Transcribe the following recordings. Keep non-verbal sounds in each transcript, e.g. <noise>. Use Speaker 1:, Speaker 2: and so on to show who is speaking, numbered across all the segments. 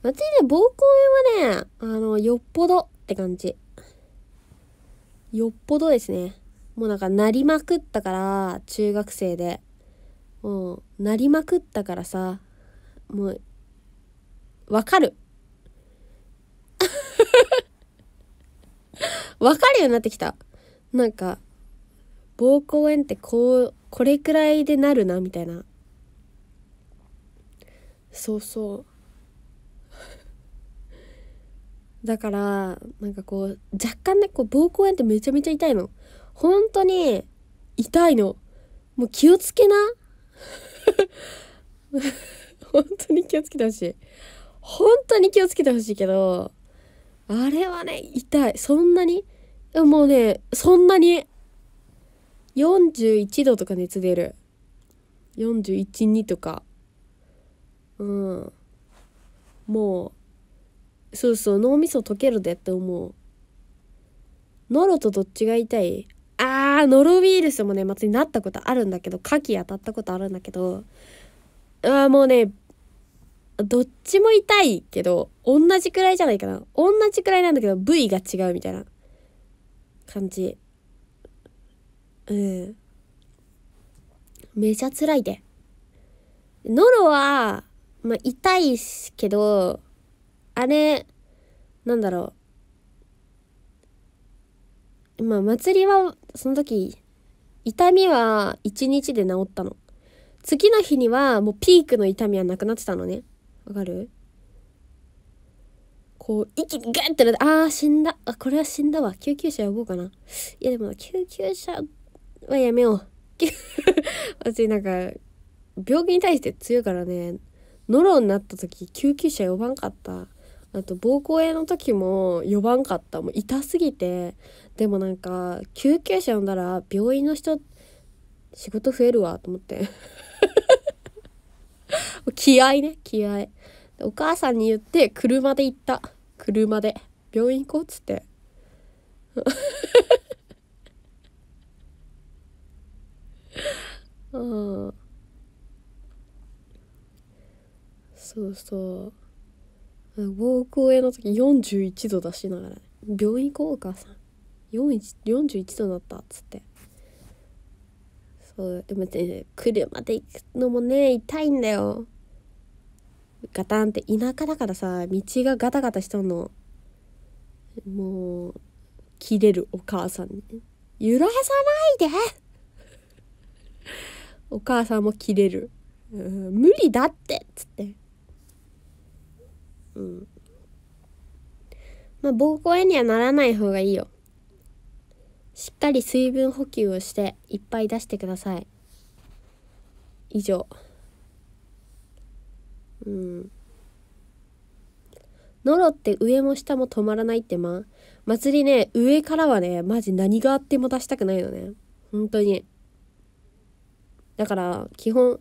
Speaker 1: 私ね、膀胱炎はね、あの、よっぽどって感じ。よっぽどですね。もうなんか、なりまくったから、中学生で。もう、なりまくったからさ、もう、わかる。<laughs> わかるようになってきた。なんか、膀胱炎ってこう、これくらいでなるな、みたいな。そうそう。だからなんかこう若干ねこう膀胱炎ってめちゃめちゃ痛いの本当に痛いのもう気をつけな <laughs> 本当に気をつけてほしい本当に気をつけてほしいけどあれはね痛いそんなにもうねそんなに41度とか熱出る412とかうんもうそうそう脳みそ溶けるでって思うノロとどっちが痛いあーノロウイルスもねまつになったことあるんだけど火器当たったことあるんだけどあもうねどっちも痛いけど同じくらいじゃないかな同じくらいなんだけど部位が違うみたいな感じうんめちゃ辛いでノロは、まあ、痛いけどあれ、なんだろう。まあ、祭りは、その時、痛みは1日で治ったの。次の日には、もうピークの痛みはなくなってたのね。わかるこう、息にガッてなって、ああ、死んだ。あ、これは死んだわ。救急車呼ぼうかな。いや、でも、救急車はやめよう。<laughs> 私、なんか、病気に対して強いからね、ノロになった時、救急車呼ばんかった。あと膀胱炎の時も呼ばんかったもう痛すぎてでもなんか救急車呼んだら病院の人仕事増えるわと思って <laughs> 気合ね気合お母さんに言って車で行った車で病院行こうっつってうん <laughs> そうそう膀胱炎の時41度出しながら「病院行こうお母さん41度だった」っつってそうでもね車で行くのもね痛いんだよガタンって田舎だからさ道がガタガタしとんのもう切れるお母さんに「揺らさないで!」お母さんも切れる「無理だって」っつって。うん。まあ、膀胱炎にはならない方がいいよ。しっかり水分補給をしていっぱい出してください。以上。うん。ノロって上も下も止まらないってま祭りね、上からはね、マジ何があっても出したくないよね。本当に。だから、基本、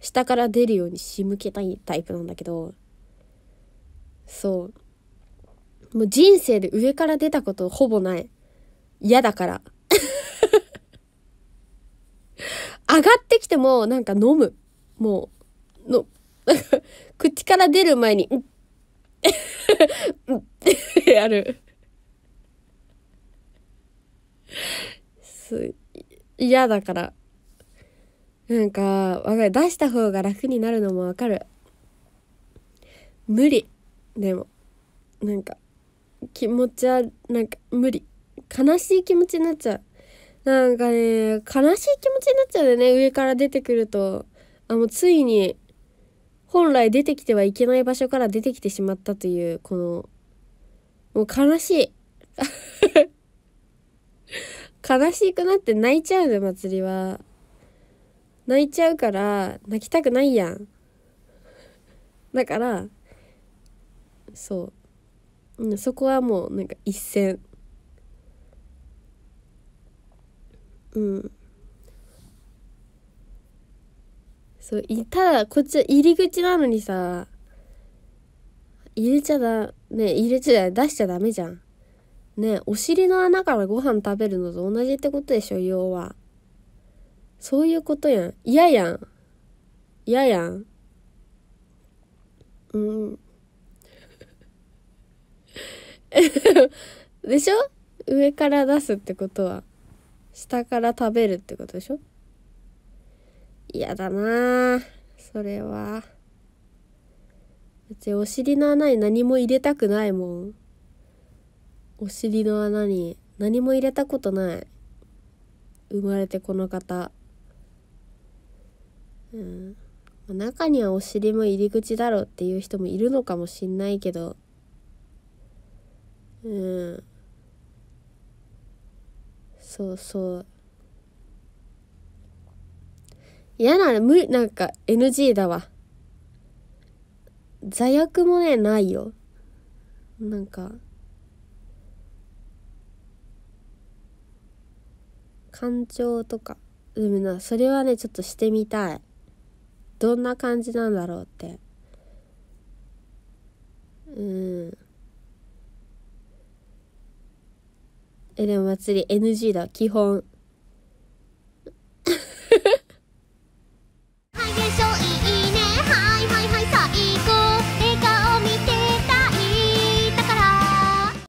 Speaker 1: 下から出るように仕向けたいタイプなんだけど、そうもう人生で上から出たことほぼない嫌だから <laughs> 上がってきてもなんか飲むもうの口から出る前に「ん」っやる嫌だからなんかわかる出した方が楽になるのもわかる無理でもなんか気持ちはなんか無理悲しい気持ちになっちゃうなんかね悲しい気持ちになっちゃうよね上から出てくるとあもうついに本来出てきてはいけない場所から出てきてしまったというこのもう悲しい <laughs> 悲しくなって泣いちゃうの祭りは泣いちゃうから泣きたくないやんだからそう、うん、そこはもうなんか一線うんそういただこっちは入り口なのにさ入れちゃだね入れちゃ出しちゃダメじゃんねお尻の穴からご飯食べるのと同じってことでしょ要はそういうことやん嫌やん嫌やんうん <laughs> でしょ上から出すってことは、下から食べるってことでしょ嫌だなぁ。それは。別にお尻の穴に何も入れたくないもん。お尻の穴に何も入れたことない。生まれてこの方。うん。中にはお尻も入り口だろうっていう人もいるのかもしんないけど、うんそうそう嫌な無理、なんか NG だわ罪悪もねないよなんか感情とかでもなそれはねちょっとしてみたいどんな感じなんだろうってうんえでも祭り NG だ基本